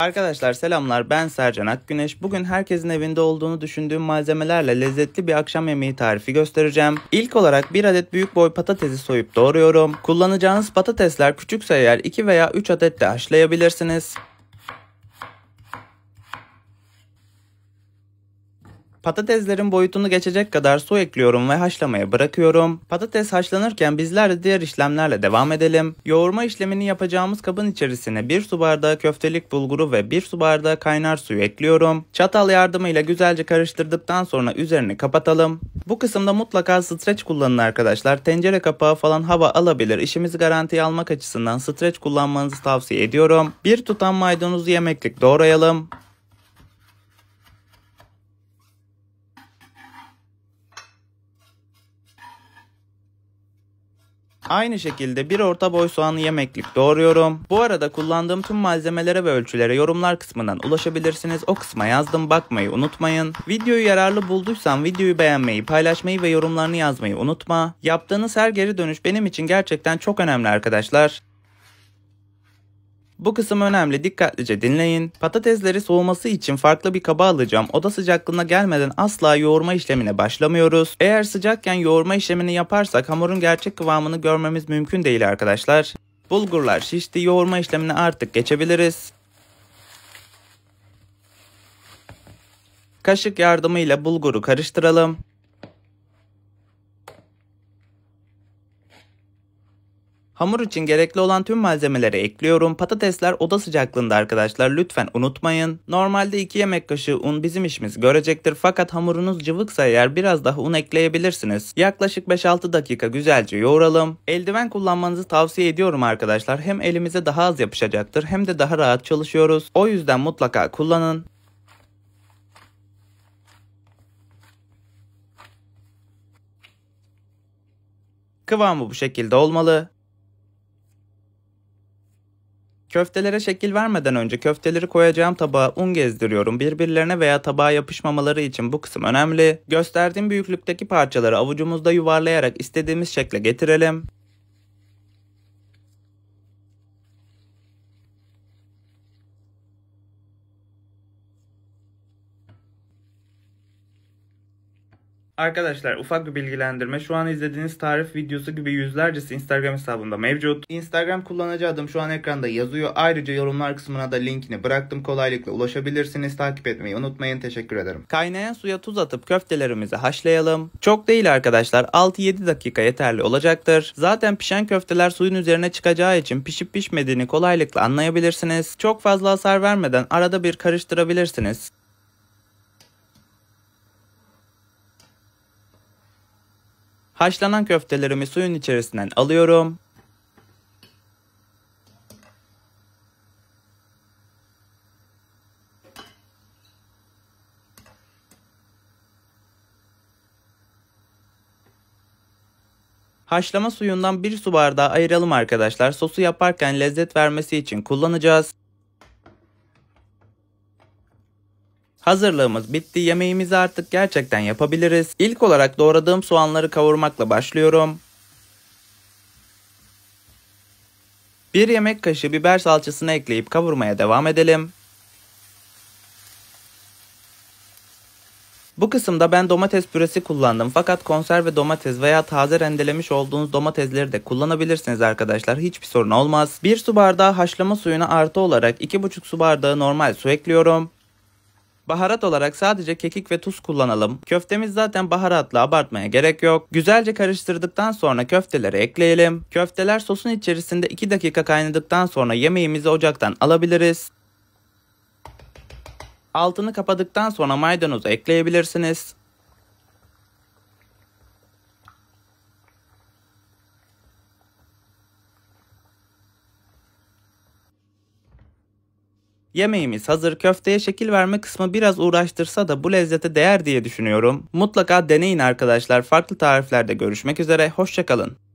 Arkadaşlar selamlar ben Sercan Akgüneş. Bugün herkesin evinde olduğunu düşündüğüm malzemelerle lezzetli bir akşam yemeği tarifi göstereceğim. İlk olarak bir adet büyük boy patatesi soyup doğruyorum. Kullanacağınız patatesler küçükse eğer 2 veya 3 adet de haşlayabilirsiniz. Patateslerin boyutunu geçecek kadar su ekliyorum ve haşlamaya bırakıyorum. Patates haşlanırken bizler de diğer işlemlerle devam edelim. Yoğurma işlemini yapacağımız kabın içerisine 1 su bardağı köftelik bulguru ve 1 su bardağı kaynar suyu ekliyorum. Çatal yardımıyla güzelce karıştırdıktan sonra üzerini kapatalım. Bu kısımda mutlaka streç kullanın arkadaşlar. Tencere kapağı falan hava alabilir. İşimizi garantiye almak açısından streç kullanmanızı tavsiye ediyorum. 1 tutam maydanozu yemeklik doğrayalım. Aynı şekilde bir orta boy soğanı yemeklik doğruyorum. Bu arada kullandığım tüm malzemelere ve ölçülere yorumlar kısmından ulaşabilirsiniz. O kısma yazdım bakmayı unutmayın. Videoyu yararlı bulduysan videoyu beğenmeyi, paylaşmayı ve yorumlarını yazmayı unutma. Yaptığınız her geri dönüş benim için gerçekten çok önemli arkadaşlar. Bu kısım önemli dikkatlice dinleyin. Patatesleri soğuması için farklı bir kaba alacağım. Oda sıcaklığına gelmeden asla yoğurma işlemine başlamıyoruz. Eğer sıcakken yoğurma işlemini yaparsak hamurun gerçek kıvamını görmemiz mümkün değil arkadaşlar. Bulgurlar şişti yoğurma işlemine artık geçebiliriz. Kaşık yardımıyla bulguru karıştıralım. Hamur için gerekli olan tüm malzemeleri ekliyorum. Patatesler oda sıcaklığında arkadaşlar lütfen unutmayın. Normalde 2 yemek kaşığı un bizim işimiz görecektir fakat hamurunuz cıvıksa eğer biraz daha un ekleyebilirsiniz. Yaklaşık 5-6 dakika güzelce yoğuralım. Eldiven kullanmanızı tavsiye ediyorum arkadaşlar. Hem elimize daha az yapışacaktır hem de daha rahat çalışıyoruz. O yüzden mutlaka kullanın. Kıvamı bu şekilde olmalı. Köftelere şekil vermeden önce köfteleri koyacağım tabağa un gezdiriyorum. Birbirlerine veya tabağa yapışmamaları için bu kısım önemli. Gösterdiğim büyüklükteki parçaları avucumuzda yuvarlayarak istediğimiz şekle getirelim. Arkadaşlar ufak bir bilgilendirme. Şu an izlediğiniz tarif videosu gibi yüzlercesi Instagram hesabında mevcut. Instagram kullanıcı adım şu an ekranda yazıyor. Ayrıca yorumlar kısmına da linkini bıraktım. Kolaylıkla ulaşabilirsiniz. Takip etmeyi unutmayın. Teşekkür ederim. Kaynayan suya tuz atıp köftelerimizi haşlayalım. Çok değil arkadaşlar. 6-7 dakika yeterli olacaktır. Zaten pişen köfteler suyun üzerine çıkacağı için pişip pişmediğini kolaylıkla anlayabilirsiniz. Çok fazla hasar vermeden arada bir karıştırabilirsiniz. Haşlanan köftelerimi suyun içerisinden alıyorum. Haşlama suyundan bir su bardağı ayıralım arkadaşlar. Sosu yaparken lezzet vermesi için kullanacağız. Hazırlığımız bitti. Yemeğimizi artık gerçekten yapabiliriz. İlk olarak doğradığım soğanları kavurmakla başlıyorum. Bir yemek kaşığı biber salçasını ekleyip kavurmaya devam edelim. Bu kısımda ben domates püresi kullandım fakat konserve domates veya taze rendelemiş olduğunuz domatesleri de kullanabilirsiniz arkadaşlar hiçbir sorun olmaz. 1 su bardağı haşlama suyuna artı olarak 2,5 su bardağı normal su ekliyorum. Baharat olarak sadece kekik ve tuz kullanalım. Köftemiz zaten baharatlı abartmaya gerek yok. Güzelce karıştırdıktan sonra köfteleri ekleyelim. Köfteler sosun içerisinde 2 dakika kaynadıktan sonra yemeğimizi ocaktan alabiliriz. Altını kapadıktan sonra maydanozu ekleyebilirsiniz. Yemeğimiz hazır. Köfteye şekil verme kısmı biraz uğraştırsa da bu lezzete değer diye düşünüyorum. Mutlaka deneyin arkadaşlar. Farklı tariflerde görüşmek üzere. Hoşçakalın.